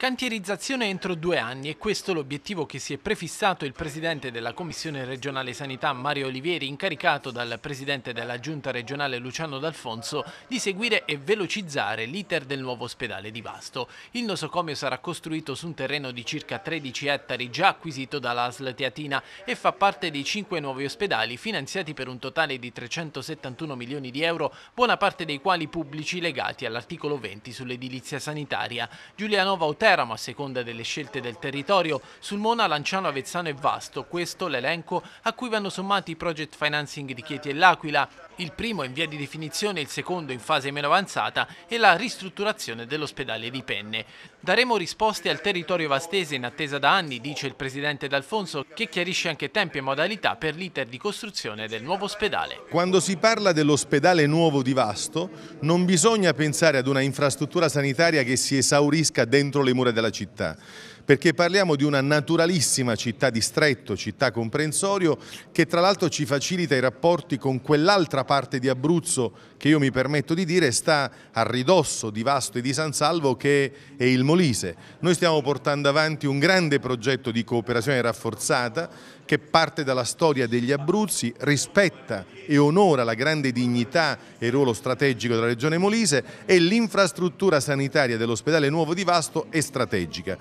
Cantierizzazione entro due anni e questo l'obiettivo che si è prefissato il presidente della Commissione regionale sanità Mario Olivieri, incaricato dal presidente della giunta regionale Luciano D'Alfonso, di seguire e velocizzare l'iter del nuovo ospedale di Vasto. Il nosocomio sarà costruito su un terreno di circa 13 ettari già acquisito dall'ASL Teatina e fa parte dei cinque nuovi ospedali finanziati per un totale di 371 milioni di euro, buona parte dei quali pubblici legati all'articolo 20 sull'edilizia sanitaria. Giulianova Hotel intera, a seconda delle scelte del territorio, Sulmona, Lanciano, Avezzano e Vasto. Questo l'elenco a cui vanno sommati i project financing di Chieti e L'Aquila, il primo in via di definizione, il secondo in fase meno avanzata e la ristrutturazione dell'ospedale di Penne. Daremo risposte al territorio vastese in attesa da anni, dice il presidente D'Alfonso, che chiarisce anche tempi e modalità per l'iter di costruzione del nuovo ospedale. Quando si parla dell'ospedale nuovo di Vasto, non bisogna pensare ad una infrastruttura sanitaria che si esaurisca dentro le mura mura della città perché parliamo di una naturalissima città distretto, città comprensorio, che tra l'altro ci facilita i rapporti con quell'altra parte di Abruzzo che io mi permetto di dire sta a ridosso di Vasto e di San Salvo che è il Molise. Noi stiamo portando avanti un grande progetto di cooperazione rafforzata che parte dalla storia degli Abruzzi, rispetta e onora la grande dignità e il ruolo strategico della regione Molise e l'infrastruttura sanitaria dell'ospedale nuovo di Vasto è strategica.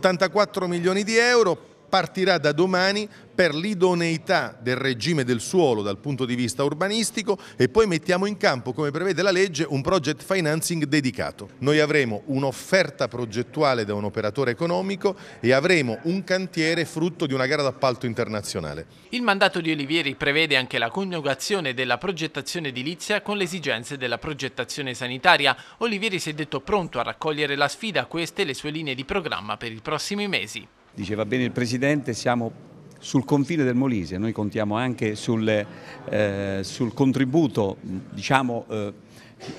84 milioni di euro partirà da domani per l'idoneità del regime del suolo dal punto di vista urbanistico e poi mettiamo in campo, come prevede la legge, un project financing dedicato. Noi avremo un'offerta progettuale da un operatore economico e avremo un cantiere frutto di una gara d'appalto internazionale. Il mandato di Olivieri prevede anche la coniugazione della progettazione edilizia con le esigenze della progettazione sanitaria. Olivieri si è detto pronto a raccogliere la sfida queste le sue linee di programma per i prossimi mesi. Diceva bene il Presidente, siamo sul confine del Molise, noi contiamo anche sul, eh, sul contributo diciamo, eh,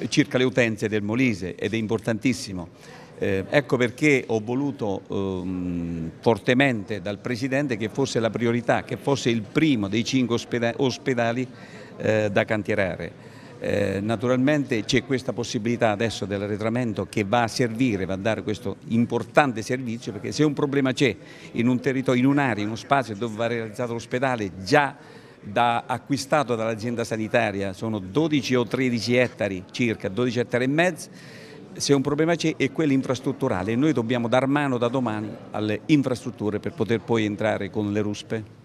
circa le utenze del Molise ed è importantissimo. Eh, ecco perché ho voluto ehm, fortemente dal Presidente che fosse la priorità, che fosse il primo dei cinque ospedali, ospedali eh, da cantierare. Eh, naturalmente c'è questa possibilità adesso dell'arretramento che va a servire, va a dare questo importante servizio perché se un problema c'è in un territorio, in un'area, in uno spazio dove va realizzato l'ospedale già da, acquistato dall'azienda sanitaria, sono 12 o 13 ettari circa, 12 ettari e mezzo, se un problema c'è è quello infrastrutturale e noi dobbiamo dar mano da domani alle infrastrutture per poter poi entrare con le ruspe.